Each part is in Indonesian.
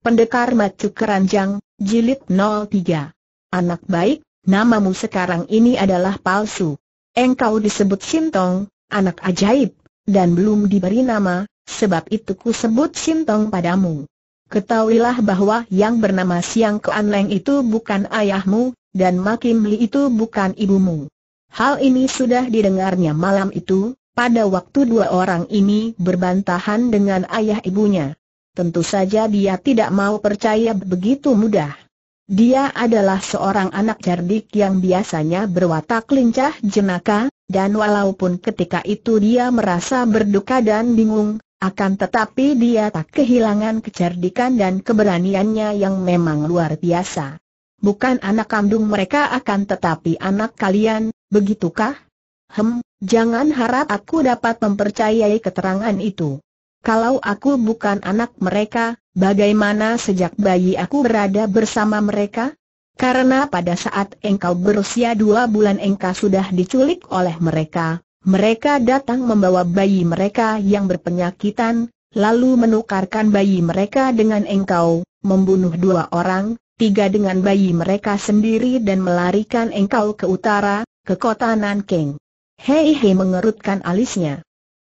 Pendekar Macu Keranjang, Jilid 03. Anak baik, namamu sekarang ini adalah palsu. Engkau disebut Sintong, anak ajaib, dan belum diberi nama, sebab itu ku sebut Sintong padamu. Ketahuilah bahwa yang bernama Siang Keanleng itu bukan ayahmu, dan Makim Li itu bukan ibumu. Hal ini sudah didengarnya malam itu, pada waktu dua orang ini berbantahan dengan ayah ibunya. Tentu saja dia tidak mau percaya begitu mudah. Dia adalah seorang anak cerdik yang biasanya berwatak lincah jenaka, dan walaupun ketika itu dia merasa berduka dan bingung, akan tetapi dia tak kehilangan kecerdikan dan keberaniannya yang memang luar biasa. Bukan anak kandung mereka akan tetapi anak kalian, begitukah? Hem, jangan harap aku dapat mempercayai keterangan itu. Kalau aku bukan anak mereka, bagaimana sejak bayi aku berada bersama mereka? Karena pada saat engkau berusia dua bulan engkau sudah diculik oleh mereka, mereka datang membawa bayi mereka yang berpenyakitan, lalu menukarkan bayi mereka dengan engkau, membunuh dua orang, tiga dengan bayi mereka sendiri dan melarikan engkau ke utara, ke kota Nanking. Hei hei mengerutkan alisnya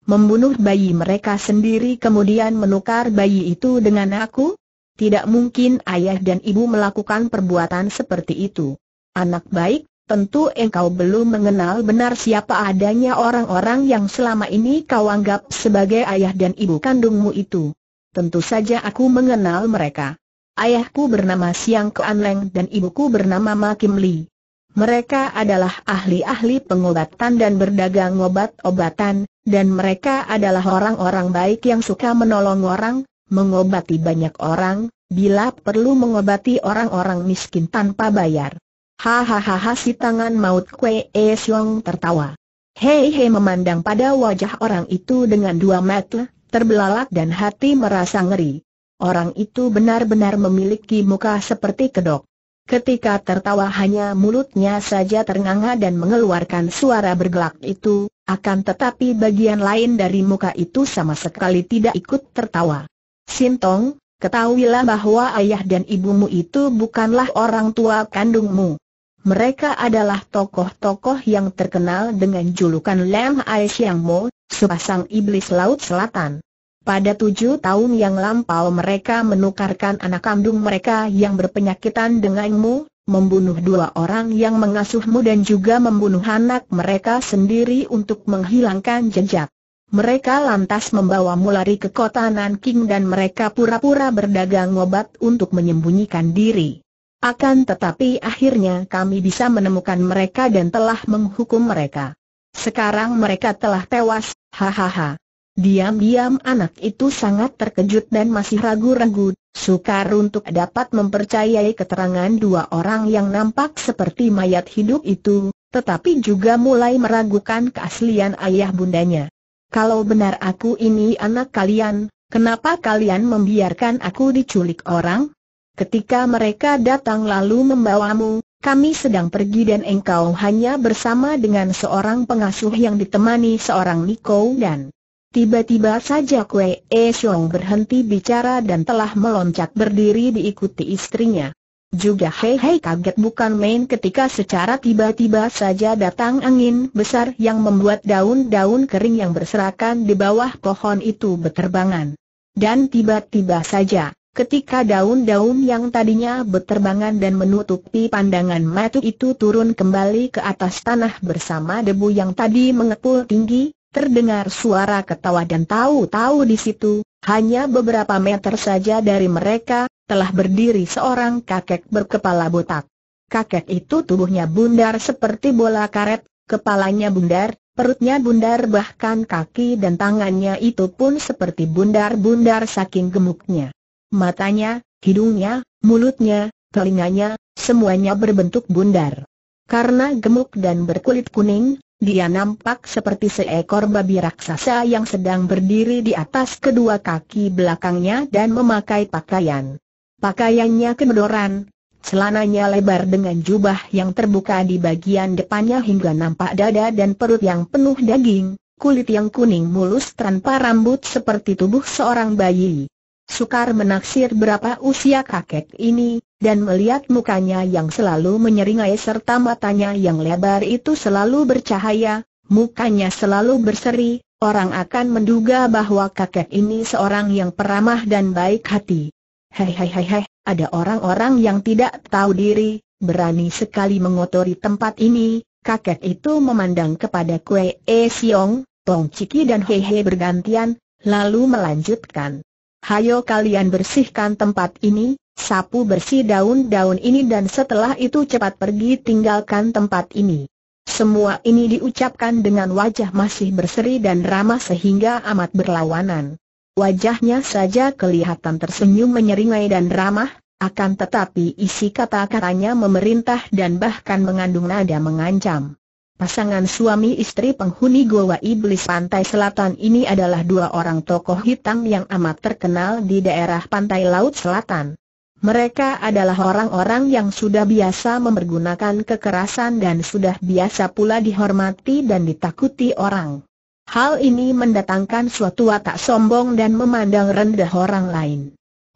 membunuh bayi mereka sendiri kemudian menukar bayi itu dengan aku? Tidak mungkin ayah dan ibu melakukan perbuatan seperti itu. Anak baik, tentu engkau belum mengenal benar siapa adanya orang-orang yang selama ini kau anggap sebagai ayah dan ibu kandungmu itu. Tentu saja aku mengenal mereka. Ayahku bernama Siang Kuan Leng dan ibuku bernama Ma Kim Li. Mereka adalah ahli-ahli pengobatan dan berdagang obat-obatan, dan mereka adalah orang-orang baik yang suka menolong orang, mengobati banyak orang, bila perlu mengobati orang-orang miskin tanpa bayar. Hahaha si tangan maut Kwe E Siong tertawa. Hei hei memandang pada wajah orang itu dengan dua mata, terbelalak dan hati merasa ngeri. Orang itu benar-benar memiliki muka seperti kedok. Ketika tertawa hanya mulutnya saja ternganga dan mengeluarkan suara bergelak itu, akan tetapi bagian lain dari muka itu sama sekali tidak ikut tertawa. Sintong, ketahuilah bahwa ayah dan ibumu itu bukanlah orang tua kandungmu. Mereka adalah tokoh-tokoh yang terkenal dengan julukan Lam Aisyangmo, sepasang iblis Laut Selatan. Pada tujuh tahun yang lampau mereka menukarkan anak kandung mereka yang berpenyakitan denganmu, membunuh dua orang yang mengasuhmu dan juga membunuh anak mereka sendiri untuk menghilangkan jejak. Mereka lantas membawamu lari ke kota Nanking dan mereka pura-pura berdagang obat untuk menyembunyikan diri. Akan tetapi akhirnya kami bisa menemukan mereka dan telah menghukum mereka. Sekarang mereka telah tewas, hahaha. Diam-diam anak itu sangat terkejut dan masih ragu-ragu, sukar untuk dapat mempercayai keterangan dua orang yang nampak seperti mayat hidup itu, tetapi juga mulai meragukan keaslian ayah bundanya. Kalau benar aku ini anak kalian, kenapa kalian membiarkan aku diculik orang? Ketika mereka datang lalu membawamu, kami sedang pergi dan engkau hanya bersama dengan seorang pengasuh yang ditemani seorang Niko dan Tiba-tiba saja Kue E Xiong berhenti bicara dan telah meloncat berdiri diikuti istrinya. Juga Hei Hei kaget bukan main ketika secara tiba-tiba saja datang angin besar yang membuat daun-daun kering yang berserakan di bawah pohon itu berterbangan. Dan tiba-tiba saja, ketika daun-daun yang tadinya berterbangan dan menutupi pandangan matu itu turun kembali ke atas tanah bersama debu yang tadi mengepul tinggi, Terdengar suara ketawa dan tahu-tahu di situ, hanya beberapa meter saja dari mereka, telah berdiri seorang kakek berkepala botak. Kakek itu tubuhnya bundar seperti bola karet, kepalanya bundar, perutnya bundar bahkan kaki dan tangannya itu pun seperti bundar-bundar saking gemuknya. Matanya, hidungnya, mulutnya, telinganya, semuanya berbentuk bundar. Karena gemuk dan berkulit kuning, dia nampak seperti seekor babi raksasa yang sedang berdiri di atas kedua kaki belakangnya dan memakai pakaian. Pakaiannya kedodoran, celananya lebar dengan jubah yang terbuka di bagian depannya hingga nampak dada dan perut yang penuh daging, kulit yang kuning mulus tanpa rambut seperti tubuh seorang bayi. Sukar menaksir berapa usia kakek ini, dan melihat mukanya yang selalu menyeringai serta matanya yang lebar itu selalu bercahaya, mukanya selalu berseri, orang akan menduga bahwa kakek ini seorang yang peramah dan baik hati. Hei hei hei hei, ada orang-orang yang tidak tahu diri, berani sekali mengotori tempat ini, kakek itu memandang kepada Kue E Siong, Tong Ciki dan Hei Hei bergantian, lalu melanjutkan. Hayo kalian bersihkan tempat ini, sapu bersih daun-daun ini dan setelah itu cepat pergi tinggalkan tempat ini. Semua ini diucapkan dengan wajah masih berseri dan ramah sehingga amat berlawanan. Wajahnya saja kelihatan tersenyum menyeringai dan ramah, akan tetapi isi kata-katanya memerintah dan bahkan mengandung nada mengancam. Pasangan suami istri penghuni Goa Iblis Pantai Selatan ini adalah dua orang tokoh hitam yang amat terkenal di daerah Pantai Laut Selatan. Mereka adalah orang-orang yang sudah biasa mempergunakan kekerasan dan sudah biasa pula dihormati dan ditakuti orang. Hal ini mendatangkan suatu watak sombong dan memandang rendah orang lain.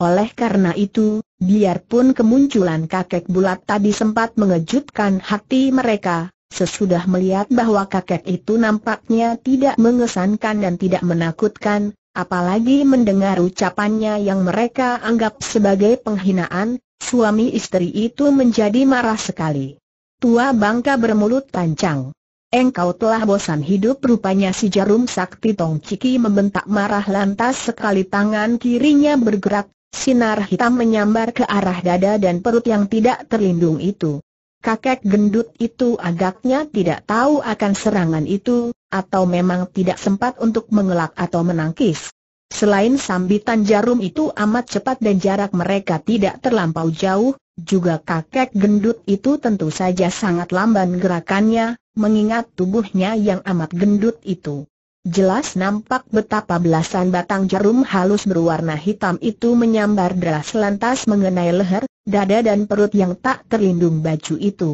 Oleh karena itu, biarpun kemunculan kakek bulat tadi sempat mengejutkan hati mereka, sesudah melihat bahwa kakek itu nampaknya tidak mengesankan dan tidak menakutkan, Apalagi mendengar ucapannya yang mereka anggap sebagai penghinaan, suami istri itu menjadi marah sekali. Tua bangka bermulut panjang. Engkau telah bosan hidup rupanya si jarum sakti Tong Ciki membentak marah lantas sekali tangan kirinya bergerak, sinar hitam menyambar ke arah dada dan perut yang tidak terlindung itu. Kakek gendut itu agaknya tidak tahu akan serangan itu, atau memang tidak sempat untuk mengelak atau menangkis. Selain sambitan jarum itu amat cepat dan jarak mereka tidak terlampau jauh, juga kakek gendut itu tentu saja sangat lamban gerakannya, mengingat tubuhnya yang amat gendut itu. Jelas nampak betapa belasan batang jarum halus berwarna hitam itu menyambar deras lantas mengenai leher, dada dan perut yang tak terlindung baju itu.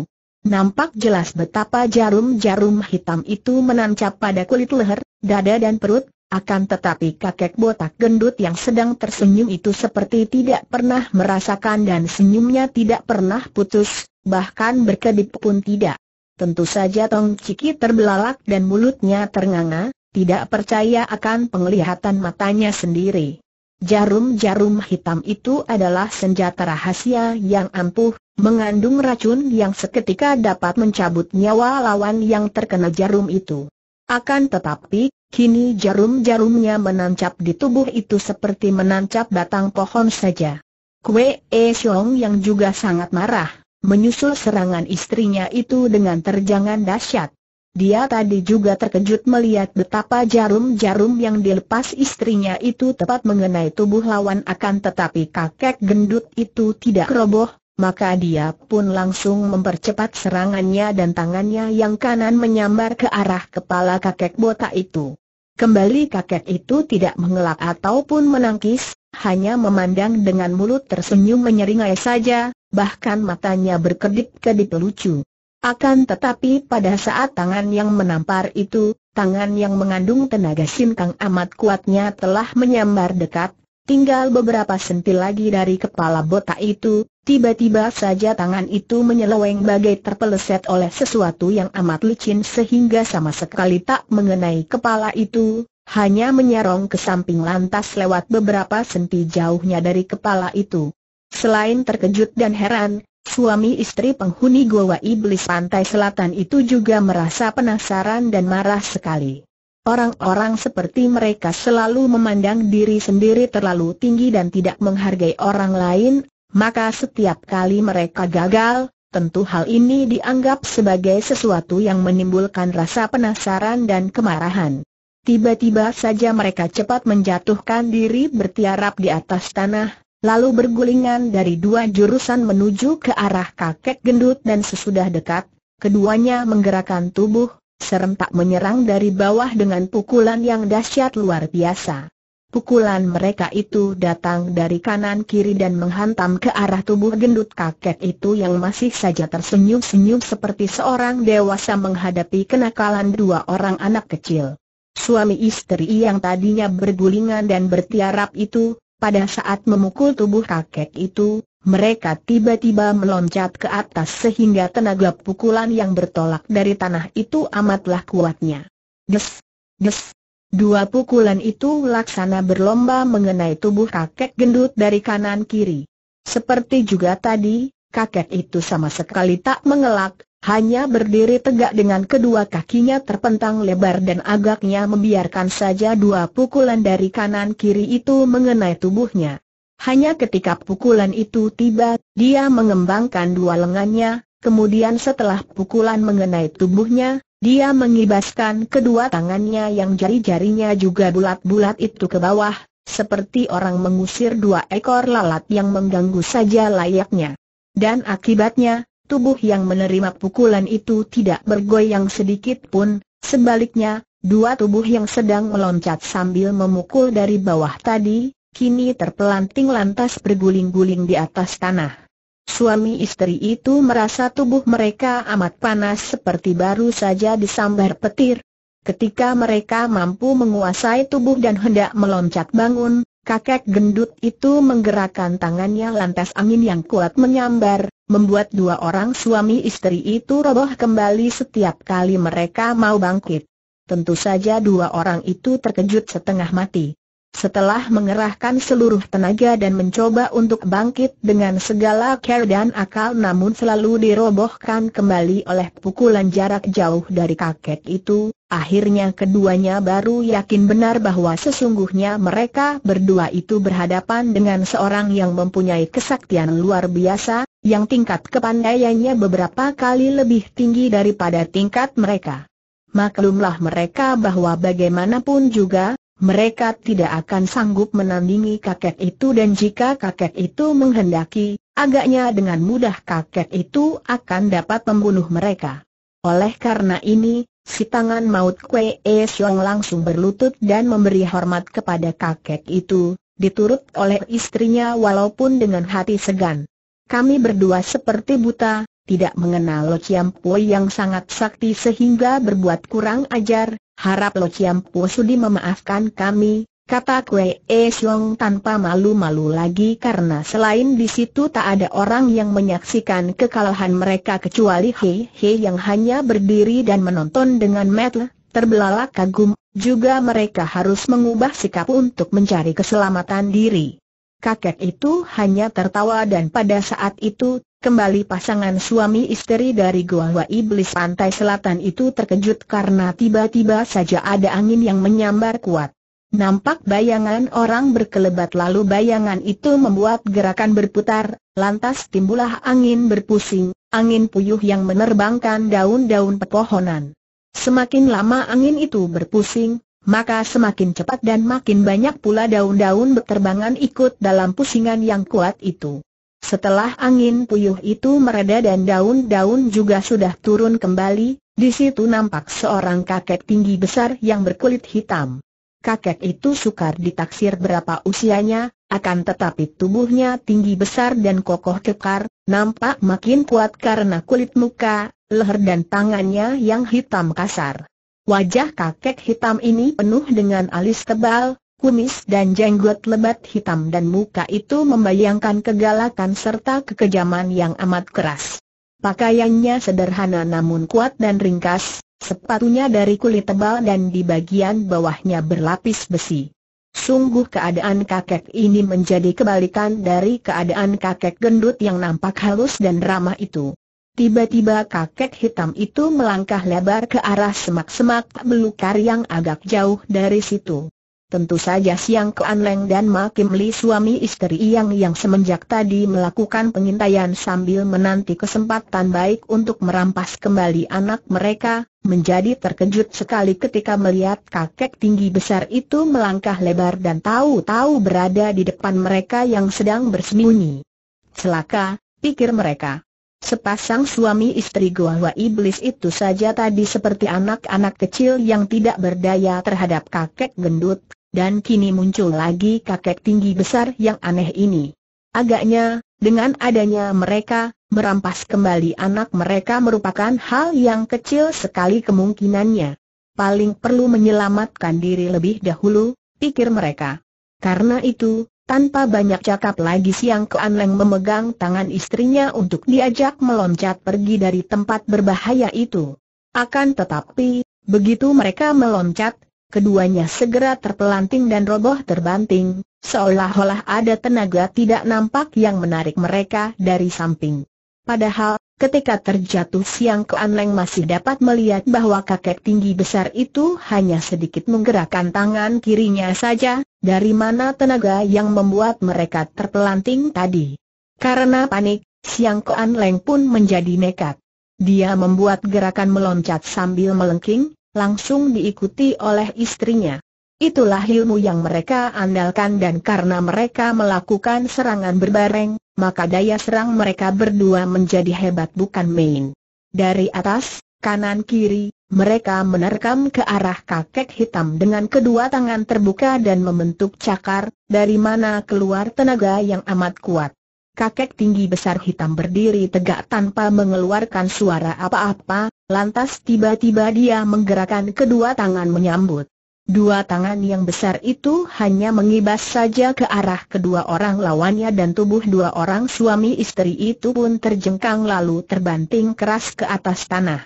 Nampak jelas betapa jarum-jarum hitam itu menancap pada kulit leher, dada dan perut, akan tetapi kakek botak gendut yang sedang tersenyum itu seperti tidak pernah merasakan dan senyumnya tidak pernah putus, bahkan berkedip pun tidak. Tentu saja Tong Ciki terbelalak dan mulutnya ternganga, tidak percaya akan penglihatan matanya sendiri. Jarum-jarum hitam itu adalah senjata rahasia yang ampuh, mengandung racun yang seketika dapat mencabut nyawa lawan yang terkena jarum itu. Akan tetapi, kini jarum-jarumnya menancap di tubuh itu seperti menancap batang pohon saja. Kwe E Xiong yang juga sangat marah, menyusul serangan istrinya itu dengan terjangan dahsyat. Dia tadi juga terkejut melihat betapa jarum-jarum yang dilepas istrinya itu tepat mengenai tubuh lawan akan tetapi kakek gendut itu tidak roboh, maka dia pun langsung mempercepat serangannya dan tangannya yang kanan menyambar ke arah kepala kakek botak itu. Kembali kakek itu tidak mengelak ataupun menangkis, hanya memandang dengan mulut tersenyum menyeringai saja, bahkan matanya berkedip-kedip lucu. Akan tetapi pada saat tangan yang menampar itu, tangan yang mengandung tenaga sinkang amat kuatnya telah menyambar dekat, tinggal beberapa sentil lagi dari kepala botak itu, tiba-tiba saja tangan itu menyeleweng bagai terpeleset oleh sesuatu yang amat licin sehingga sama sekali tak mengenai kepala itu, hanya menyerong ke samping lantas lewat beberapa senti jauhnya dari kepala itu. Selain terkejut dan heran, Suami istri penghuni Goa Iblis Pantai Selatan itu juga merasa penasaran dan marah sekali. Orang-orang seperti mereka selalu memandang diri sendiri terlalu tinggi dan tidak menghargai orang lain, maka setiap kali mereka gagal, tentu hal ini dianggap sebagai sesuatu yang menimbulkan rasa penasaran dan kemarahan. Tiba-tiba saja mereka cepat menjatuhkan diri bertiarap di atas tanah, lalu bergulingan dari dua jurusan menuju ke arah kakek gendut dan sesudah dekat, keduanya menggerakkan tubuh, serentak menyerang dari bawah dengan pukulan yang dahsyat luar biasa. Pukulan mereka itu datang dari kanan kiri dan menghantam ke arah tubuh gendut kakek itu yang masih saja tersenyum-senyum seperti seorang dewasa menghadapi kenakalan dua orang anak kecil. Suami istri yang tadinya bergulingan dan bertiarap itu, pada saat memukul tubuh kakek itu, mereka tiba-tiba meloncat ke atas sehingga tenaga pukulan yang bertolak dari tanah itu amatlah kuatnya. Des, des. Dua pukulan itu laksana berlomba mengenai tubuh kakek gendut dari kanan kiri. Seperti juga tadi, kakek itu sama sekali tak mengelak, hanya berdiri tegak dengan kedua kakinya terpentang lebar dan agaknya membiarkan saja dua pukulan dari kanan kiri itu mengenai tubuhnya. Hanya ketika pukulan itu tiba, dia mengembangkan dua lengannya, kemudian setelah pukulan mengenai tubuhnya, dia mengibaskan kedua tangannya yang jari-jarinya juga bulat-bulat itu ke bawah, seperti orang mengusir dua ekor lalat yang mengganggu saja layaknya. Dan akibatnya, Tubuh yang menerima pukulan itu tidak bergoyang sedikit pun, sebaliknya, dua tubuh yang sedang meloncat sambil memukul dari bawah tadi, kini terpelanting lantas berguling-guling di atas tanah. Suami istri itu merasa tubuh mereka amat panas seperti baru saja disambar petir. Ketika mereka mampu menguasai tubuh dan hendak meloncat bangun, kakek gendut itu menggerakkan tangannya lantas angin yang kuat menyambar, membuat dua orang suami istri itu roboh kembali setiap kali mereka mau bangkit. Tentu saja dua orang itu terkejut setengah mati. Setelah mengerahkan seluruh tenaga dan mencoba untuk bangkit dengan segala care dan akal namun selalu dirobohkan kembali oleh pukulan jarak jauh dari kakek itu, akhirnya keduanya baru yakin benar bahwa sesungguhnya mereka berdua itu berhadapan dengan seorang yang mempunyai kesaktian luar biasa, yang tingkat kepandaiannya beberapa kali lebih tinggi daripada tingkat mereka. Maklumlah mereka bahwa bagaimanapun juga, mereka tidak akan sanggup menandingi kakek itu dan jika kakek itu menghendaki, agaknya dengan mudah kakek itu akan dapat membunuh mereka. Oleh karena ini, si tangan maut Kwe E Xiong langsung berlutut dan memberi hormat kepada kakek itu, diturut oleh istrinya walaupun dengan hati segan. Kami berdua seperti buta, tidak mengenal Lo Po yang sangat sakti sehingga berbuat kurang ajar, harap Lo Po sudi memaafkan kami, kata Kwe E Siong tanpa malu-malu lagi karena selain di situ tak ada orang yang menyaksikan kekalahan mereka kecuali He He yang hanya berdiri dan menonton dengan mata terbelalak kagum, juga mereka harus mengubah sikap untuk mencari keselamatan diri kakek itu hanya tertawa dan pada saat itu, kembali pasangan suami istri dari Goa Wa Iblis Pantai Selatan itu terkejut karena tiba-tiba saja ada angin yang menyambar kuat. Nampak bayangan orang berkelebat lalu bayangan itu membuat gerakan berputar, lantas timbullah angin berpusing, angin puyuh yang menerbangkan daun-daun pepohonan. Semakin lama angin itu berpusing, maka semakin cepat dan makin banyak pula daun-daun berterbangan ikut dalam pusingan yang kuat itu. Setelah angin puyuh itu mereda dan daun-daun juga sudah turun kembali, di situ nampak seorang kakek tinggi besar yang berkulit hitam. Kakek itu sukar ditaksir berapa usianya, akan tetapi tubuhnya tinggi besar dan kokoh kekar, nampak makin kuat karena kulit muka, leher dan tangannya yang hitam kasar. Wajah kakek hitam ini penuh dengan alis tebal, kumis dan jenggot lebat hitam dan muka itu membayangkan kegalakan serta kekejaman yang amat keras. Pakaiannya sederhana namun kuat dan ringkas, sepatunya dari kulit tebal dan di bagian bawahnya berlapis besi. Sungguh keadaan kakek ini menjadi kebalikan dari keadaan kakek gendut yang nampak halus dan ramah itu. Tiba-tiba kakek hitam itu melangkah lebar ke arah semak-semak belukar yang agak jauh dari situ. Tentu saja Siang Kuan Leng dan Ma Kim Li suami istri yang yang semenjak tadi melakukan pengintaian sambil menanti kesempatan baik untuk merampas kembali anak mereka, menjadi terkejut sekali ketika melihat kakek tinggi besar itu melangkah lebar dan tahu-tahu berada di depan mereka yang sedang bersembunyi. Celaka, pikir mereka. Sepasang suami istri gua Goa Iblis itu saja tadi seperti anak-anak kecil yang tidak berdaya terhadap kakek gendut, dan kini muncul lagi kakek tinggi besar yang aneh ini. Agaknya, dengan adanya mereka, merampas kembali anak mereka merupakan hal yang kecil sekali kemungkinannya. Paling perlu menyelamatkan diri lebih dahulu, pikir mereka. Karena itu, tanpa banyak cakap lagi Siang Kean Leng memegang tangan istrinya untuk diajak meloncat pergi dari tempat berbahaya itu. Akan tetapi, begitu mereka meloncat, keduanya segera terpelanting dan roboh terbanting, seolah-olah ada tenaga tidak nampak yang menarik mereka dari samping. Padahal, Ketika terjatuh siang Anleng masih dapat melihat bahwa kakek tinggi besar itu hanya sedikit menggerakkan tangan kirinya saja, dari mana tenaga yang membuat mereka terpelanting tadi. Karena panik, siang Anleng pun menjadi nekat. Dia membuat gerakan meloncat sambil melengking, langsung diikuti oleh istrinya. Itulah ilmu yang mereka andalkan dan karena mereka melakukan serangan berbareng, maka daya serang mereka berdua menjadi hebat bukan main. Dari atas, kanan kiri, mereka menerkam ke arah kakek hitam dengan kedua tangan terbuka dan membentuk cakar, dari mana keluar tenaga yang amat kuat. Kakek tinggi besar hitam berdiri tegak tanpa mengeluarkan suara apa-apa, lantas tiba-tiba dia menggerakkan kedua tangan menyambut. Dua tangan yang besar itu hanya mengibas saja ke arah kedua orang lawannya dan tubuh dua orang suami istri itu pun terjengkang lalu terbanting keras ke atas tanah.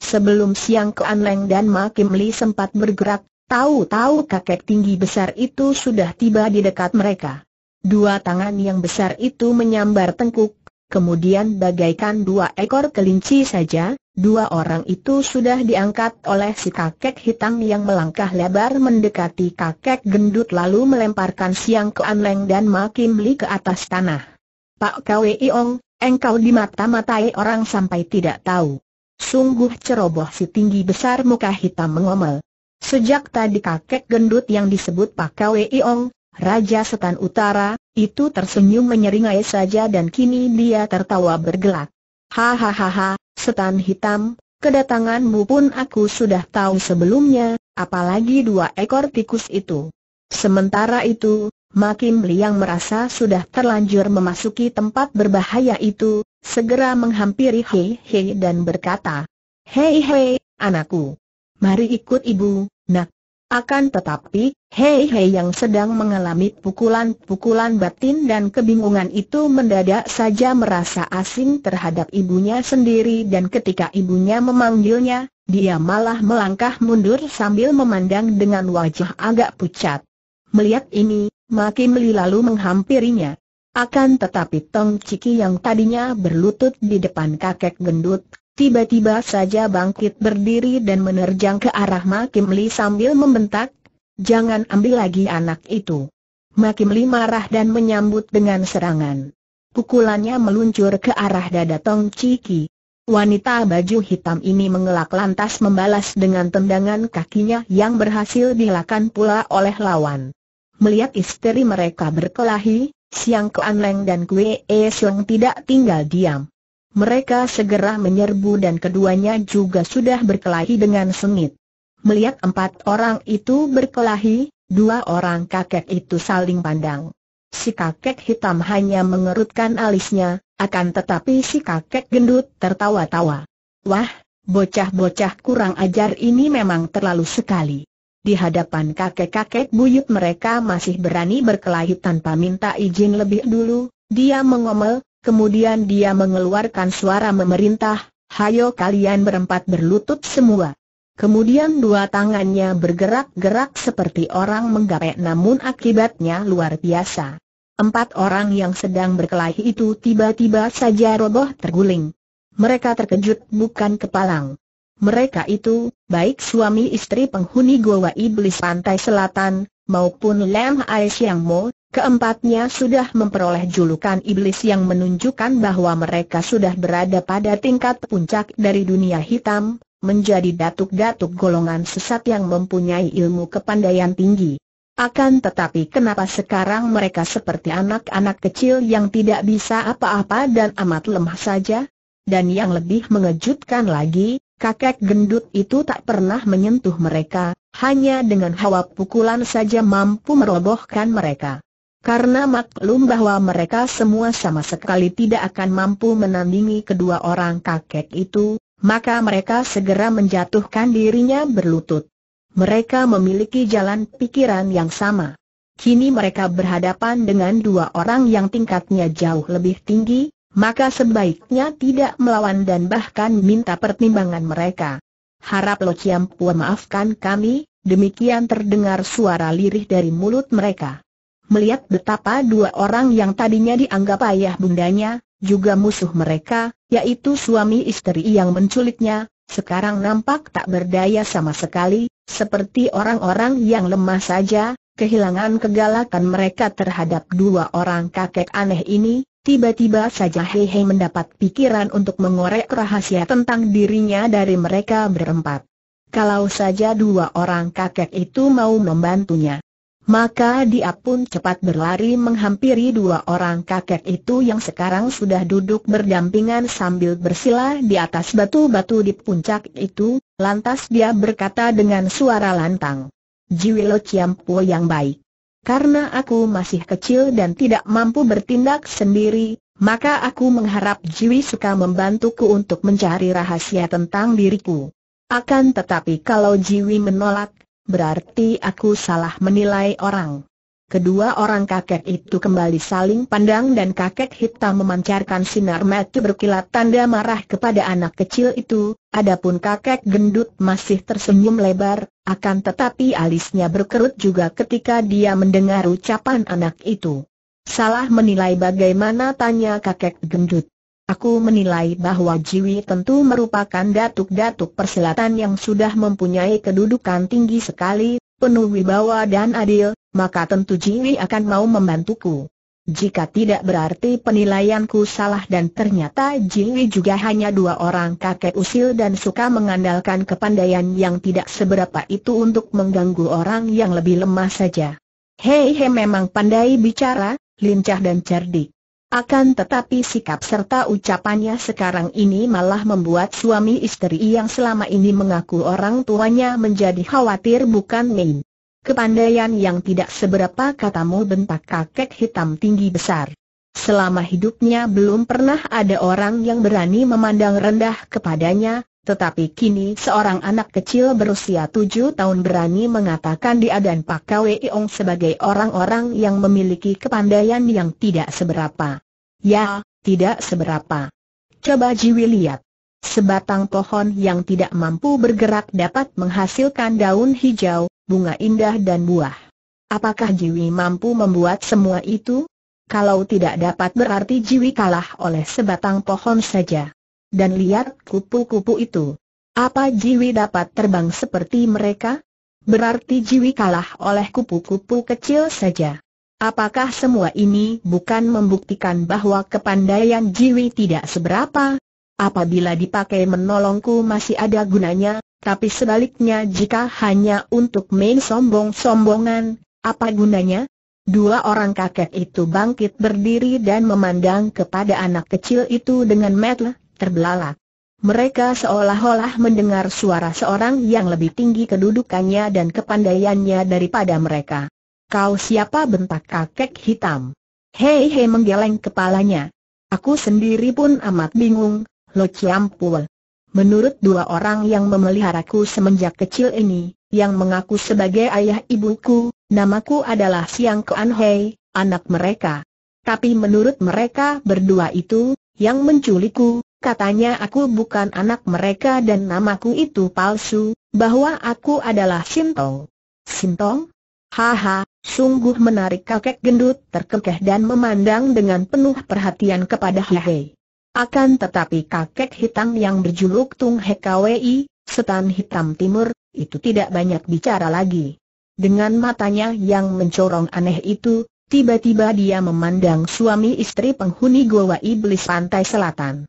Sebelum siang Kuan Leng dan Ma Kim Li sempat bergerak, tahu-tahu kakek tinggi besar itu sudah tiba di dekat mereka. Dua tangan yang besar itu menyambar tengkuk kemudian bagaikan dua ekor kelinci saja, dua orang itu sudah diangkat oleh si kakek hitam yang melangkah lebar mendekati kakek gendut lalu melemparkan siang ke Anleng dan makin Li ke atas tanah. Pak Kwee Ong, engkau mata matai orang sampai tidak tahu. Sungguh ceroboh si tinggi besar muka hitam mengomel. Sejak tadi kakek gendut yang disebut Pak Kwee Ong, Raja Setan Utara, itu tersenyum menyeringai saja dan kini dia tertawa bergelak. Hahaha, setan hitam, kedatanganmu pun aku sudah tahu sebelumnya, apalagi dua ekor tikus itu. Sementara itu, Makim Liang merasa sudah terlanjur memasuki tempat berbahaya itu, segera menghampiri Hei Hei dan berkata, Hei Hei, anakku. Mari ikut ibu, nak. Akan tetapi, Hei-Hei yang sedang mengalami pukulan-pukulan batin dan kebingungan itu mendadak saja merasa asing terhadap ibunya sendiri dan ketika ibunya memanggilnya, dia malah melangkah mundur sambil memandang dengan wajah agak pucat. Melihat ini, Maki Meli lalu menghampirinya. Akan tetapi Tong Ciki yang tadinya berlutut di depan kakek gendut, tiba-tiba saja bangkit berdiri dan menerjang ke arah Makim Li sambil membentak, Jangan ambil lagi anak itu. Makim Li marah dan menyambut dengan serangan. Pukulannya meluncur ke arah dada Tong Ciki. Wanita baju hitam ini mengelak lantas membalas dengan tendangan kakinya yang berhasil dilakukan pula oleh lawan. Melihat istri mereka berkelahi, Siang Leng dan Kwee Siang tidak tinggal diam. Mereka segera menyerbu dan keduanya juga sudah berkelahi dengan sengit. Melihat empat orang itu berkelahi, dua orang kakek itu saling pandang. Si kakek hitam hanya mengerutkan alisnya, akan tetapi si kakek gendut tertawa-tawa. Wah, bocah-bocah kurang ajar ini memang terlalu sekali. Di hadapan kakek-kakek buyut mereka masih berani berkelahi tanpa minta izin lebih dulu, dia mengomel, kemudian dia mengeluarkan suara memerintah, hayo kalian berempat berlutut semua. Kemudian dua tangannya bergerak-gerak seperti orang menggapai namun akibatnya luar biasa. Empat orang yang sedang berkelahi itu tiba-tiba saja roboh terguling. Mereka terkejut bukan kepalang. Mereka itu, baik suami istri penghuni Goa Iblis Pantai Selatan, maupun lem Ais Yang Mo, Keempatnya sudah memperoleh julukan iblis yang menunjukkan bahwa mereka sudah berada pada tingkat puncak dari dunia hitam, menjadi datuk-datuk golongan sesat yang mempunyai ilmu kepandaian tinggi. Akan tetapi kenapa sekarang mereka seperti anak-anak kecil yang tidak bisa apa-apa dan amat lemah saja? Dan yang lebih mengejutkan lagi, kakek gendut itu tak pernah menyentuh mereka, hanya dengan hawa pukulan saja mampu merobohkan mereka. Karena maklum bahwa mereka semua sama sekali tidak akan mampu menandingi kedua orang kakek itu, maka mereka segera menjatuhkan dirinya berlutut. Mereka memiliki jalan pikiran yang sama. Kini mereka berhadapan dengan dua orang yang tingkatnya jauh lebih tinggi, maka sebaiknya tidak melawan dan bahkan minta pertimbangan mereka. Harap Lo Chiam Pua maafkan kami, demikian terdengar suara lirih dari mulut mereka melihat betapa dua orang yang tadinya dianggap ayah bundanya, juga musuh mereka, yaitu suami istri yang menculiknya, sekarang nampak tak berdaya sama sekali, seperti orang-orang yang lemah saja, kehilangan kegalakan mereka terhadap dua orang kakek aneh ini, Tiba-tiba saja Hehe mendapat pikiran untuk mengorek rahasia tentang dirinya dari mereka berempat. Kalau saja dua orang kakek itu mau membantunya. Maka dia pun cepat berlari menghampiri dua orang kakek itu yang sekarang sudah duduk berdampingan sambil bersila di atas batu-batu di puncak itu, lantas dia berkata dengan suara lantang. Jiwilo Ciampuo yang baik. Karena aku masih kecil dan tidak mampu bertindak sendiri, maka aku mengharap Jiwi suka membantuku untuk mencari rahasia tentang diriku. Akan tetapi kalau Jiwi menolak, berarti aku salah menilai orang. Kedua orang kakek itu kembali saling pandang dan kakek hitam memancarkan sinar mata berkilat tanda marah kepada anak kecil itu, adapun kakek gendut masih tersenyum lebar, akan tetapi alisnya berkerut juga ketika dia mendengar ucapan anak itu. Salah menilai bagaimana tanya kakek gendut. Aku menilai bahwa Jiwi tentu merupakan datuk-datuk persilatan yang sudah mempunyai kedudukan tinggi sekali, penuh wibawa dan adil, maka tentu Jiwi akan mau membantuku. Jika tidak berarti penilaianku salah dan ternyata Jiwi juga hanya dua orang kakek usil dan suka mengandalkan kepandaian yang tidak seberapa itu untuk mengganggu orang yang lebih lemah saja. Hei hei memang pandai bicara, lincah dan cerdik. Akan tetapi sikap serta ucapannya sekarang ini malah membuat suami istri yang selama ini mengaku orang tuanya menjadi khawatir bukan main. Kepandaian yang tidak seberapa katamu bentak kakek hitam tinggi besar. Selama hidupnya belum pernah ada orang yang berani memandang rendah kepadanya, tetapi kini seorang anak kecil berusia tujuh tahun berani mengatakan dia dan Pak Kwee Ong sebagai orang-orang yang memiliki kepandaian yang tidak seberapa. Ya, tidak seberapa. Coba Jiwi lihat. Sebatang pohon yang tidak mampu bergerak dapat menghasilkan daun hijau, bunga indah dan buah. Apakah Jiwi mampu membuat semua itu? Kalau tidak dapat berarti Jiwi kalah oleh sebatang pohon saja dan lihat kupu-kupu itu. Apa Jiwi dapat terbang seperti mereka? Berarti Jiwi kalah oleh kupu-kupu kecil saja. Apakah semua ini bukan membuktikan bahwa kepandaian Jiwi tidak seberapa? Apabila dipakai menolongku masih ada gunanya, tapi sebaliknya jika hanya untuk main sombong-sombongan, apa gunanya? Dua orang kakek itu bangkit berdiri dan memandang kepada anak kecil itu dengan metel, terbelalak. Mereka seolah-olah mendengar suara seorang yang lebih tinggi kedudukannya dan kepandaiannya daripada mereka. Kau siapa bentak kakek hitam? Hei hei menggeleng kepalanya. Aku sendiri pun amat bingung, Lo Ciampul. Menurut dua orang yang memeliharaku semenjak kecil ini, yang mengaku sebagai ayah ibuku, namaku adalah Siang Kuan Hei, anak mereka. Tapi menurut mereka berdua itu, yang menculikku, Katanya aku bukan anak mereka dan namaku itu palsu, bahwa aku adalah Sintong. Sintong? Haha, sungguh menarik kakek gendut terkekeh dan memandang dengan penuh perhatian kepada Hei. Akan tetapi kakek hitam yang berjuluk Tung Hekwi, setan hitam timur, itu tidak banyak bicara lagi. Dengan matanya yang mencorong aneh itu, tiba-tiba dia memandang suami istri penghuni goa iblis pantai selatan.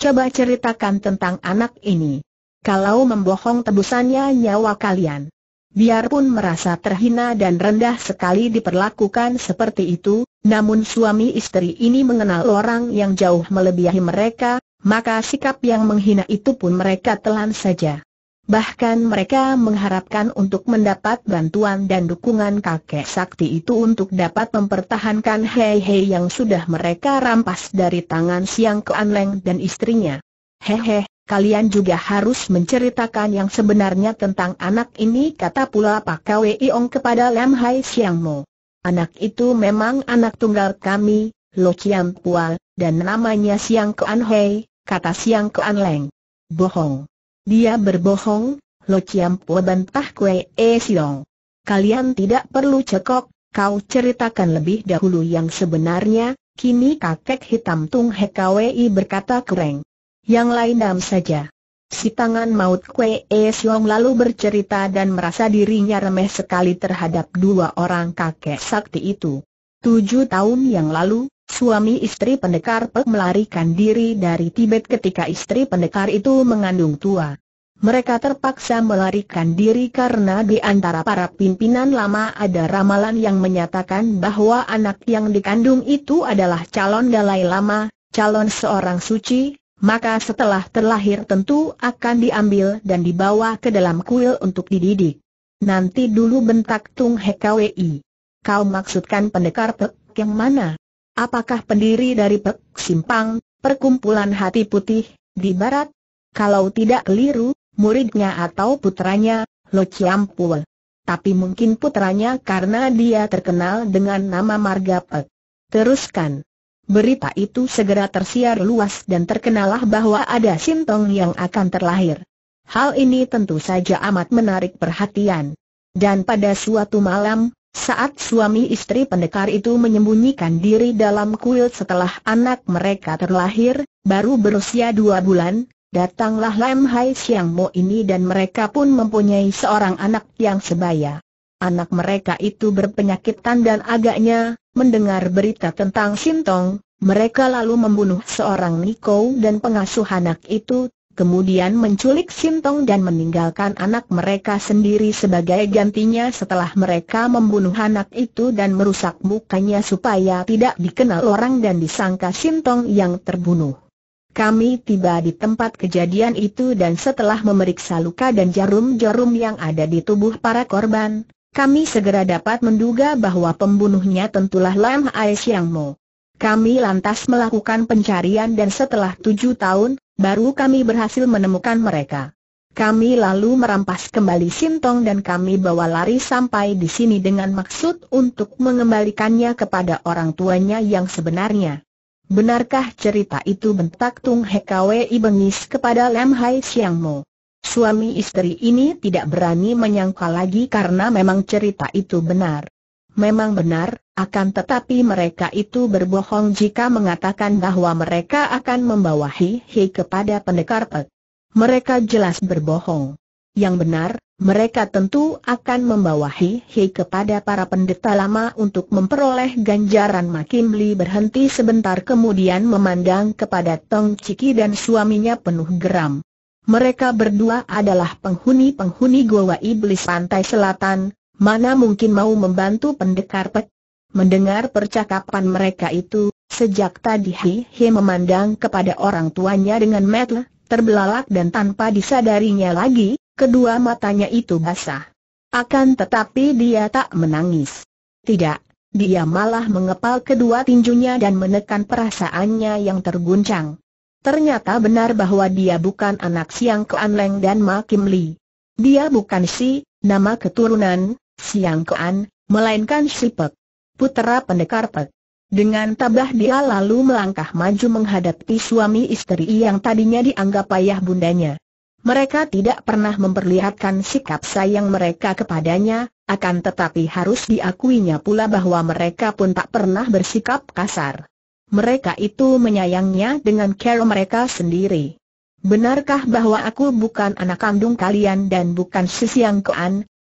Coba ceritakan tentang anak ini. Kalau membohong tebusannya nyawa kalian. Biarpun merasa terhina dan rendah sekali diperlakukan seperti itu, namun suami istri ini mengenal orang yang jauh melebihi mereka, maka sikap yang menghina itu pun mereka telan saja. Bahkan mereka mengharapkan untuk mendapat bantuan dan dukungan kakek sakti itu untuk dapat mempertahankan Hei Hei yang sudah mereka rampas dari tangan Siang Kuan Leng dan istrinya. Hehe, kalian juga harus menceritakan yang sebenarnya tentang anak ini kata pula Pak Kwei Ong kepada Lam Hai Siang Mo. Anak itu memang anak tunggal kami, Lo Chiang Pual, dan namanya Siang Kuan Hei, kata Siang Kuan Leng. Bohong. Dia berbohong, Lo ciampu bantah Kue E eh, Siong. Kalian tidak perlu cekok, kau ceritakan lebih dahulu yang sebenarnya, kini kakek hitam Tung Hekwi berkata keren. Yang lain dam saja. Si tangan maut Kwe E eh, Siong lalu bercerita dan merasa dirinya remeh sekali terhadap dua orang kakek sakti itu. Tujuh tahun yang lalu, Suami istri pendekar Pek melarikan diri dari Tibet ketika istri pendekar itu mengandung tua. Mereka terpaksa melarikan diri karena di antara para pimpinan lama ada ramalan yang menyatakan bahwa anak yang dikandung itu adalah calon Dalai Lama, calon seorang suci, maka setelah terlahir tentu akan diambil dan dibawa ke dalam kuil untuk dididik. Nanti dulu bentak Tung Hekwi. Kau maksudkan pendekar pek yang mana? Apakah pendiri dari Pek Simpang, perkumpulan hati putih, di barat? Kalau tidak keliru, muridnya atau putranya, Lo Pul. Tapi mungkin putranya karena dia terkenal dengan nama Marga Pek. Teruskan. Berita itu segera tersiar luas dan terkenalah bahwa ada Sintong yang akan terlahir. Hal ini tentu saja amat menarik perhatian. Dan pada suatu malam, saat suami istri pendekar itu menyembunyikan diri dalam kuil setelah anak mereka terlahir, baru berusia dua bulan, datanglah Lam Hai Siang Mo ini dan mereka pun mempunyai seorang anak yang sebaya. Anak mereka itu berpenyakitan dan agaknya, mendengar berita tentang Sintong, mereka lalu membunuh seorang Niko dan pengasuh anak itu, kemudian menculik Sintong dan meninggalkan anak mereka sendiri sebagai gantinya setelah mereka membunuh anak itu dan merusak mukanya supaya tidak dikenal orang dan disangka Sintong yang terbunuh. Kami tiba di tempat kejadian itu dan setelah memeriksa luka dan jarum-jarum yang ada di tubuh para korban, kami segera dapat menduga bahwa pembunuhnya tentulah Lam Aes Yang Mo. Kami lantas melakukan pencarian dan setelah tujuh tahun, Baru kami berhasil menemukan mereka. Kami lalu merampas kembali Sintong dan kami bawa lari sampai di sini dengan maksud untuk mengembalikannya kepada orang tuanya yang sebenarnya. Benarkah cerita itu bentak Tung Hekawei bengis kepada Lam Hai Siang Mo? Suami istri ini tidak berani menyangka lagi karena memang cerita itu benar. Memang benar, akan tetapi mereka itu berbohong jika mengatakan bahwa mereka akan membawa hei kepada pendekar Pek. Mereka jelas berbohong. Yang benar, mereka tentu akan membawa hei kepada para pendeta lama untuk memperoleh ganjaran Makimli berhenti sebentar kemudian memandang kepada Tong Ciki dan suaminya penuh geram. Mereka berdua adalah penghuni-penghuni Goa Iblis Pantai Selatan, mana mungkin mau membantu pendekar pek. Mendengar percakapan mereka itu, sejak tadi Hi He memandang kepada orang tuanya dengan metel, terbelalak dan tanpa disadarinya lagi, kedua matanya itu basah. Akan tetapi dia tak menangis. Tidak, dia malah mengepal kedua tinjunya dan menekan perasaannya yang terguncang. Ternyata benar bahwa dia bukan anak Siang leng dan Ma Kim Li. Dia bukan si, nama keturunan, Siang melainkan si Putera pendekar Pek. Dengan tabah dia lalu melangkah maju menghadapi suami istri yang tadinya dianggap ayah bundanya. Mereka tidak pernah memperlihatkan sikap sayang mereka kepadanya, akan tetapi harus diakuinya pula bahwa mereka pun tak pernah bersikap kasar. Mereka itu menyayangnya dengan cara mereka sendiri. Benarkah bahwa aku bukan anak kandung kalian dan bukan si yang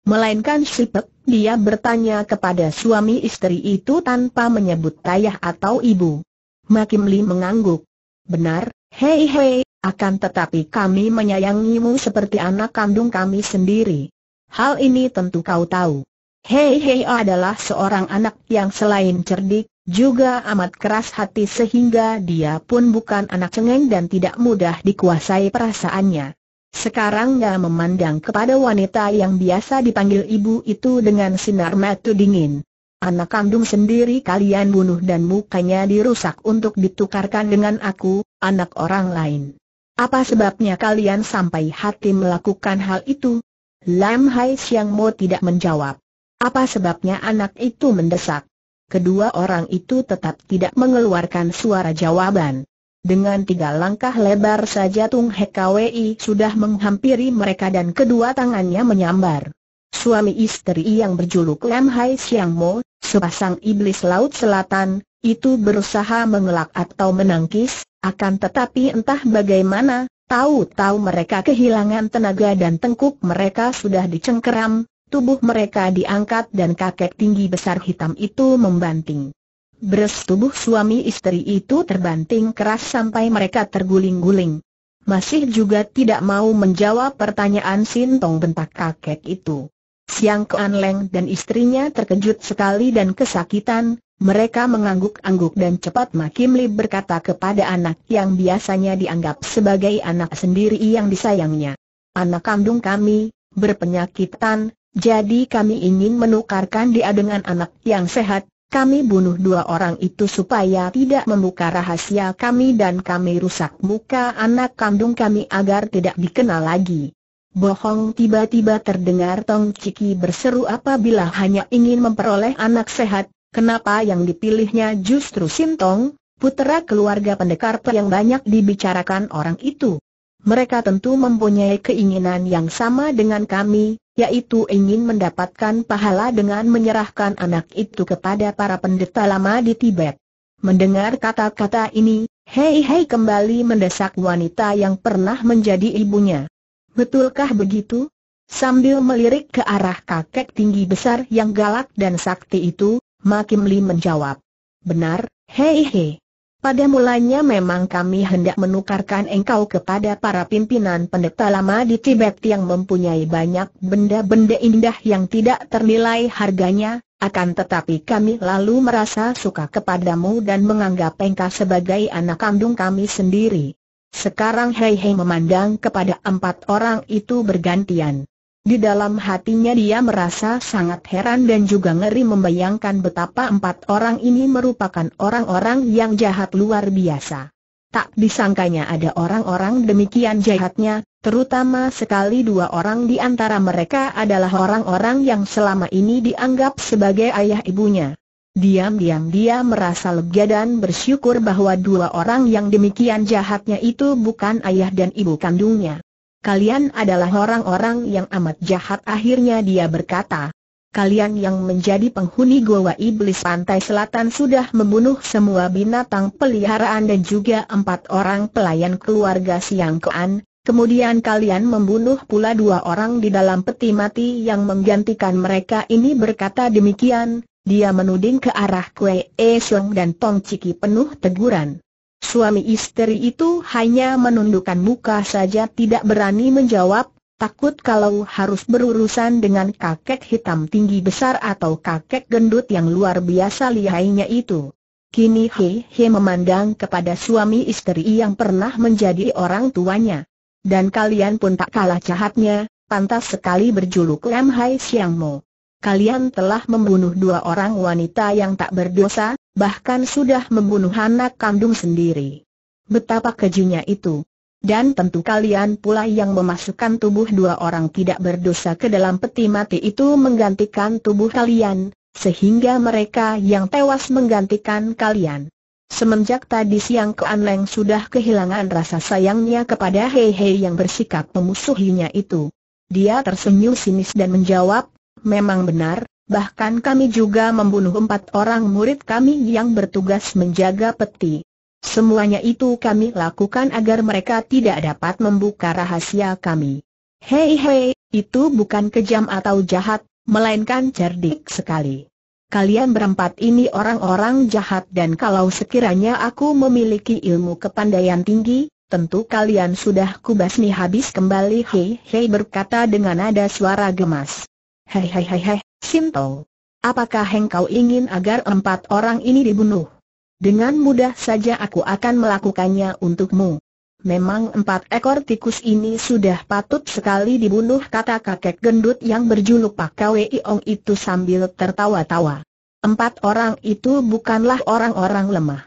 Melainkan Sipek, dia bertanya kepada suami istri itu tanpa menyebut ayah atau ibu. Makim Li mengangguk. Benar, hei hei, akan tetapi kami menyayangimu seperti anak kandung kami sendiri. Hal ini tentu kau tahu. Hei Hei adalah seorang anak yang selain cerdik, juga amat keras hati sehingga dia pun bukan anak cengeng dan tidak mudah dikuasai perasaannya. Sekarang dia memandang kepada wanita yang biasa dipanggil ibu itu dengan sinar mata dingin. Anak kandung sendiri kalian bunuh dan mukanya dirusak untuk ditukarkan dengan aku, anak orang lain. Apa sebabnya kalian sampai hati melakukan hal itu? Lam Hai Siang Mo tidak menjawab. Apa sebabnya anak itu mendesak? Kedua orang itu tetap tidak mengeluarkan suara jawaban. Dengan tiga langkah lebar saja Tung Hekawi sudah menghampiri mereka dan kedua tangannya menyambar. Suami istri yang berjuluk Lam Hai Siang Mo, sepasang iblis Laut Selatan, itu berusaha mengelak atau menangkis, akan tetapi entah bagaimana, tahu-tahu mereka kehilangan tenaga dan tengkuk mereka sudah dicengkeram, tubuh mereka diangkat dan kakek tinggi besar hitam itu membanting. Beres tubuh suami istri itu terbanting keras sampai mereka terguling-guling. Masih juga tidak mau menjawab pertanyaan Sintong bentak kakek itu. Siang Kuan Leng dan istrinya terkejut sekali dan kesakitan, mereka mengangguk-angguk dan cepat Makim Li berkata kepada anak yang biasanya dianggap sebagai anak sendiri yang disayangnya. Anak kandung kami, berpenyakitan, jadi kami ingin menukarkan dia dengan anak yang sehat, kami bunuh dua orang itu supaya tidak membuka rahasia kami dan kami rusak muka anak kandung kami agar tidak dikenal lagi. Bohong tiba-tiba terdengar Tong Ciki berseru apabila hanya ingin memperoleh anak sehat, kenapa yang dipilihnya justru Sintong, putera keluarga pendekar yang banyak dibicarakan orang itu mereka tentu mempunyai keinginan yang sama dengan kami, yaitu ingin mendapatkan pahala dengan menyerahkan anak itu kepada para pendeta lama di Tibet. Mendengar kata-kata ini, Hei Hei kembali mendesak wanita yang pernah menjadi ibunya. Betulkah begitu? Sambil melirik ke arah kakek tinggi besar yang galak dan sakti itu, Makim Li menjawab. Benar, Hei Hei. Pada mulanya memang kami hendak menukarkan engkau kepada para pimpinan pendeta lama di Tibet yang mempunyai banyak benda-benda indah yang tidak ternilai harganya, akan tetapi kami lalu merasa suka kepadamu dan menganggap engkau sebagai anak kandung kami sendiri. Sekarang Hei Hei memandang kepada empat orang itu bergantian. Di dalam hatinya dia merasa sangat heran dan juga ngeri membayangkan betapa empat orang ini merupakan orang-orang yang jahat luar biasa. Tak disangkanya ada orang-orang demikian jahatnya, terutama sekali dua orang di antara mereka adalah orang-orang yang selama ini dianggap sebagai ayah ibunya. Diam-diam dia merasa lega dan bersyukur bahwa dua orang yang demikian jahatnya itu bukan ayah dan ibu kandungnya. Kalian adalah orang-orang yang amat jahat akhirnya dia berkata. Kalian yang menjadi penghuni goa iblis pantai selatan sudah membunuh semua binatang peliharaan dan juga empat orang pelayan keluarga Siang Kean, Kemudian kalian membunuh pula dua orang di dalam peti mati yang menggantikan mereka ini berkata demikian, dia menuding ke arah Kue E dan Tong Ciki penuh teguran. Suami istri itu hanya menundukkan muka saja tidak berani menjawab, takut kalau harus berurusan dengan kakek hitam tinggi besar atau kakek gendut yang luar biasa lihainya itu. Kini He He memandang kepada suami istri yang pernah menjadi orang tuanya. Dan kalian pun tak kalah jahatnya, pantas sekali berjuluk Lam Hai Siang Mo. Kalian telah membunuh dua orang wanita yang tak berdosa, bahkan sudah membunuh anak kandung sendiri. Betapa kejunya itu. Dan tentu kalian pula yang memasukkan tubuh dua orang tidak berdosa ke dalam peti mati itu menggantikan tubuh kalian, sehingga mereka yang tewas menggantikan kalian. Semenjak tadi siang Kean Leng sudah kehilangan rasa sayangnya kepada Hei Hei yang bersikap memusuhinya itu. Dia tersenyum sinis dan menjawab, memang benar, bahkan kami juga membunuh empat orang murid kami yang bertugas menjaga peti. Semuanya itu kami lakukan agar mereka tidak dapat membuka rahasia kami. Hei hei, itu bukan kejam atau jahat, melainkan cerdik sekali. Kalian berempat ini orang-orang jahat dan kalau sekiranya aku memiliki ilmu kepandaian tinggi, tentu kalian sudah kubasmi habis kembali Hei hei berkata dengan nada suara gemas. Hei hei hei hei, Simple. Apakah engkau ingin agar empat orang ini dibunuh? Dengan mudah saja aku akan melakukannya untukmu. Memang empat ekor tikus ini sudah patut sekali dibunuh kata kakek gendut yang berjuluk Pak Kwei Ong itu sambil tertawa-tawa. Empat orang itu bukanlah orang-orang lemah.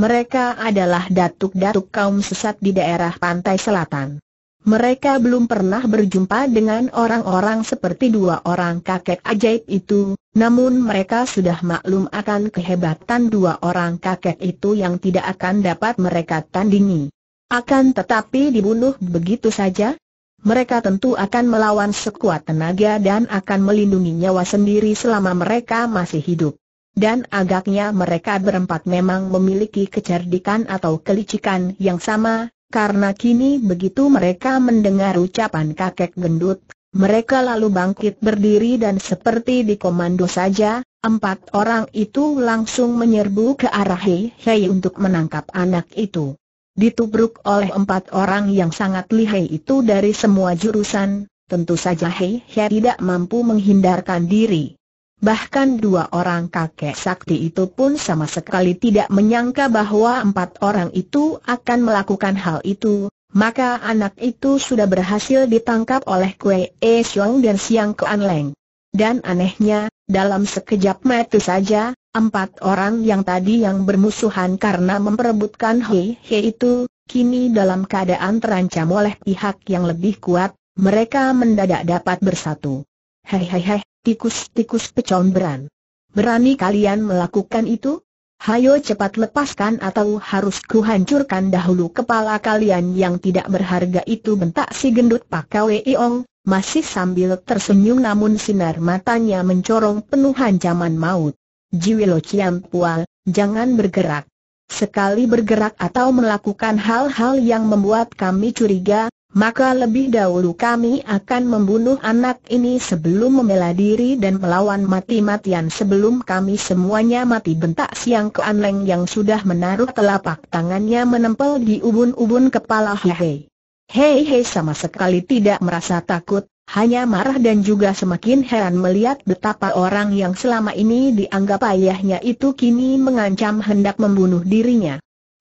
Mereka adalah datuk-datuk kaum sesat di daerah pantai selatan. Mereka belum pernah berjumpa dengan orang-orang seperti dua orang kakek ajaib itu, namun mereka sudah maklum akan kehebatan dua orang kakek itu yang tidak akan dapat mereka tandingi. Akan tetapi dibunuh begitu saja? Mereka tentu akan melawan sekuat tenaga dan akan melindungi nyawa sendiri selama mereka masih hidup. Dan agaknya mereka berempat memang memiliki kecerdikan atau kelicikan yang sama, karena kini begitu mereka mendengar ucapan kakek gendut, mereka lalu bangkit berdiri dan seperti di komando saja, empat orang itu langsung menyerbu ke arah Hei Hei untuk menangkap anak itu. Ditubruk oleh empat orang yang sangat lihai itu dari semua jurusan, tentu saja Hei Hei tidak mampu menghindarkan diri. Bahkan dua orang kakek sakti itu pun sama sekali tidak menyangka bahwa empat orang itu akan melakukan hal itu, maka anak itu sudah berhasil ditangkap oleh Kue E Xiong dan Siang An Leng. Dan anehnya, dalam sekejap mata saja, empat orang yang tadi yang bermusuhan karena memperebutkan Hei He itu, kini dalam keadaan terancam oleh pihak yang lebih kuat, mereka mendadak dapat bersatu. hehehe tikus-tikus peconberan. Berani kalian melakukan itu? Hayo cepat lepaskan atau harus kuhancurkan dahulu kepala kalian yang tidak berharga itu bentak si gendut Pak Pakawei Iong, masih sambil tersenyum namun sinar matanya mencorong penuh ancaman maut. Jiwilo Ciam Pual, jangan bergerak. Sekali bergerak atau melakukan hal-hal yang membuat kami curiga, maka lebih dahulu kami akan membunuh anak ini sebelum membela diri dan melawan mati-matian sebelum kami semuanya mati bentak siang ke Leng yang sudah menaruh telapak tangannya menempel di ubun-ubun kepala Hei. Hei Hei sama sekali tidak merasa takut, hanya marah dan juga semakin heran melihat betapa orang yang selama ini dianggap ayahnya itu kini mengancam hendak membunuh dirinya.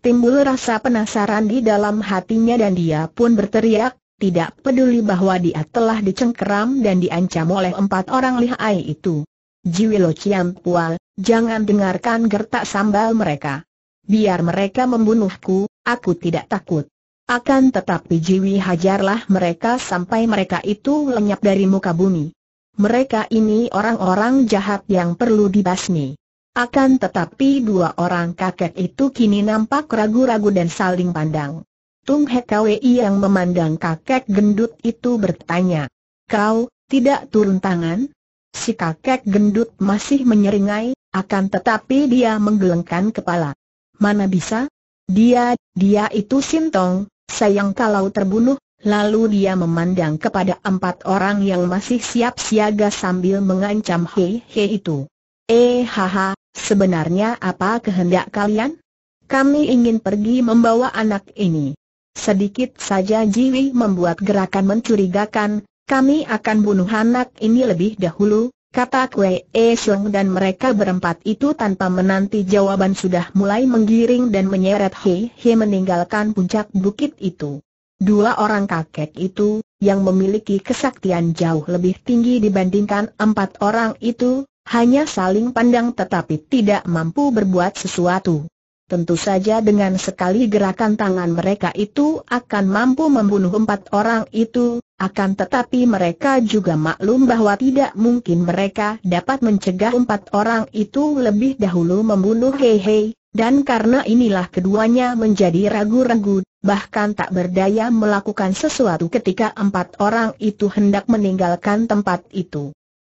Timbul rasa penasaran di dalam hatinya dan dia pun berteriak, tidak peduli bahwa dia telah dicengkeram dan diancam oleh empat orang lihai itu. Jiwilo Ciam Pual, jangan dengarkan gertak sambal mereka. Biar mereka membunuhku, aku tidak takut. Akan tetapi Jiwi hajarlah mereka sampai mereka itu lenyap dari muka bumi. Mereka ini orang-orang jahat yang perlu dibasmi. Akan tetapi dua orang kakek itu kini nampak ragu-ragu dan saling pandang. Tung Hekawei yang memandang kakek gendut itu bertanya, Kau, tidak turun tangan? Si kakek gendut masih menyeringai, akan tetapi dia menggelengkan kepala. Mana bisa? Dia, dia itu Sintong, sayang kalau terbunuh, lalu dia memandang kepada empat orang yang masih siap siaga sambil mengancam hei-hei itu. Eh haha, sebenarnya apa kehendak kalian? Kami ingin pergi membawa anak ini. Sedikit saja Jiwi membuat gerakan mencurigakan, kami akan bunuh anak ini lebih dahulu, kata Kwe E eh Xiong dan mereka berempat itu tanpa menanti jawaban sudah mulai menggiring dan menyeret He He meninggalkan puncak bukit itu. Dua orang kakek itu, yang memiliki kesaktian jauh lebih tinggi dibandingkan empat orang itu, hanya saling pandang tetapi tidak mampu berbuat sesuatu. Tentu saja dengan sekali gerakan tangan mereka itu akan mampu membunuh empat orang itu, akan tetapi mereka juga maklum bahwa tidak mungkin mereka dapat mencegah empat orang itu lebih dahulu membunuh Hei Hei, dan karena inilah keduanya menjadi ragu-ragu, bahkan tak berdaya melakukan sesuatu ketika empat orang itu hendak meninggalkan tempat itu.